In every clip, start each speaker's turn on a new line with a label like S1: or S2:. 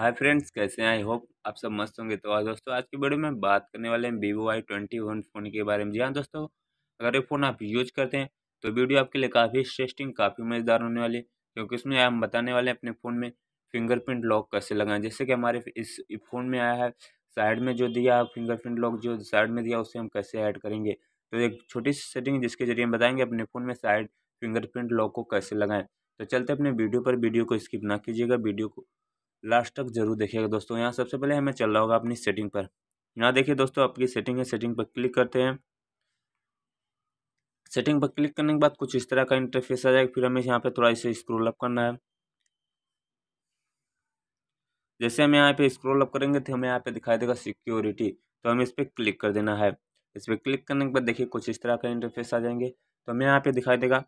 S1: hi friends कैसे हैं I hope आप सब मस्त होंगे तो आज दोस्तों आज की वीडियो में बात करने वाले हैं Vivo Y twenty one phone के बारे में जी हाँ दोस्तों अगर ये फ़ोन आप यूज करते हैं तो वीडियो आपके लिए काफ़ी इंटरेस्टिंग काफ़ी मज़ेदार होने वाली है क्योंकि उसमें हम बताने वाले हैं अपने फ़ोन में फिंगरप्रिंट लॉक कैसे लगाएं जैसे कि हमारे इस फ़ोन में आया है साइड में जो दिया फिंगरप्रिंट लॉक जो साइड में दिया उसे हम कैसे ऐड करेंगे तो एक छोटी सी सेटिंग जिसके जरिए हम बताएंगे अपने फ़ोन में साइड फिंगरप्रिंट लॉक को कैसे लगाएं तो चलते अपने वीडियो पर वीडियो को स्किप ना कीजिएगा वीडियो को लास्ट तक जरूर देखिएगा दोस्तों यहाँ सबसे पहले हमें चल रहा होगा अपनी सेटिंग पर यहाँ देखिए दोस्तों आपकी सेटिंग है सेटिंग पर क्लिक करते हैं सेटिंग पर क्लिक करने के बाद कुछ इस तरह का इंटरफेस आ जाएगा फिर हमें यहाँ पे थोड़ा इसे स्क्रोल अप करना है जैसे हम यहाँ पे स्क्रोल अप करेंगे तो हमें यहाँ पे दिखाई देगा सिक्योरिटी तो हमें इस पर क्लिक कर देना है इस पर क्लिक करने के बाद देखिए कुछ इस तरह का इंटरफेस आ जाएंगे तो हमें यहाँ पे दिखाई देगा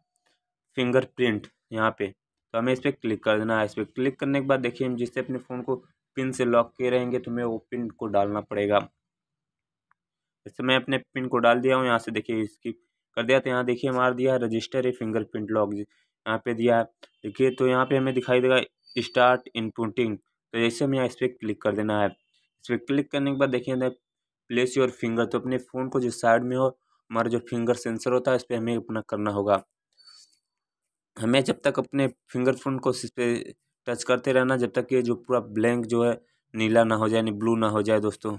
S1: फिंगरप्रिंट यहाँ पे तो हमें इस पर क्लिक कर देना है इस पर क्लिक करने के बाद देखिए हम जिससे अपने फ़ोन को पिन से लॉक किए रहेंगे तो हमें वो पिन को डालना पड़ेगा जैसे मैं अपने पिन को डाल दिया हूँ यहाँ से देखिए इसकी कर दिया तो यहाँ देखिए हमारा दिया है रजिस्टर है फिंगर प्रिंट लॉक यहाँ पे दिया है देखिए तो यहाँ पे हमें दिखाई देगा स्टार्ट इनपुटिंग तो जैसे हमें यहाँ इस पर क्लिक कर देना है इस पर क्लिक करने के बाद देखिए प्लेस योर फिंगर तो अपने फ़ोन को जो साइड में हो हमारा जो फिंगर सेंसर होता है इस पर हमें अपना करना होगा हमें जब तक अपने फिंगरप्रिंट को इस पर टच करते रहना जब तक ये जो पूरा ब्लैंक जो है नीला ना हो जाए यानी ब्लू ना हो जाए दोस्तों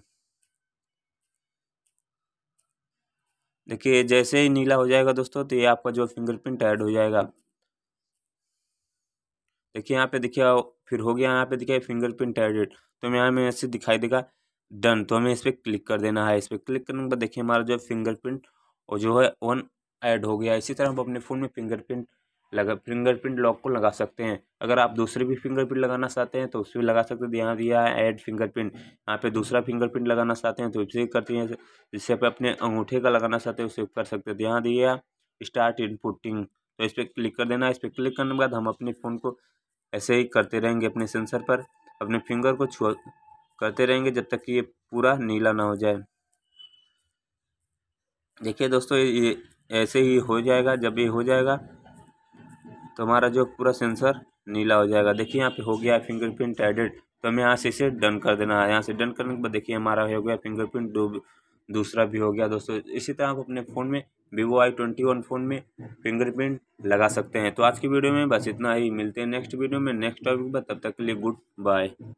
S1: देखिए जैसे ही नीला हो जाएगा दोस्तों तो ये आपका जो फिंगरप्रिंट ऐड हो जाएगा देखिए यहाँ पे देखिए फिर हो गया यहाँ पे देखिए फिंगरप्रिंट एडेड तो हमें यहाँ में ऐसे दिखाई देगा डन तो हमें इस पर क्लिक कर देना है इस पर क्लिक करने के बाद देखिए हमारा जो फिंगरप्रिंट और जो है वन ऐड हो गया इसी तरह हम अपने फ़ोन में फिंगरप्रिंट लगा फिंगरप्रिंट लॉक को लगा सकते हैं अगर आप दूसरे भी फिंगरप्रिंट लगाना चाहते हैं तो उस पर लगा सकते हैं यहाँ दिया है ऐड फिंगरप्रिंट यहाँ पे दूसरा फिंगरप्रिंट लगाना चाहते हैं तो उसे करते हैं जिससे आप अपने अंगूठे का लगाना चाहते हैं उसे कर सकते हैं तो यहाँ दिया स्टार्ट इनपुटिंग तो इस पर क्लिक कर देना इस पर क्लिक करने के बाद हम अपने फ़ोन को ऐसे ही करते रहेंगे अपने सेंसर पर अपने फिंगर को छुआ करते रहेंगे जब तक कि ये पूरा नीला ना हो जाए देखिए दोस्तों ये ऐसे ही हो जाएगा जब ये हो जाएगा तो हमारा जो पूरा सेंसर नीला हो जाएगा देखिए यहाँ पे हो गया है फिंगरप्रिंट एडिट तो हमें यहाँ से इसे डन कर देना है यहाँ से डन करने के बाद देखिए हमारा हो गया फिंगरप्रिंट दो दूसरा भी हो गया दोस्तों इसी तरह आप अपने फ़ोन में Vivo I twenty one phone में फिंगरप्रिंट लगा सकते हैं तो आज की वीडियो में बस इतना ही मिलते हैं नेक्स्ट वीडियो में नेक्स्ट टॉपिक पर तब तक के लिए गुड बाय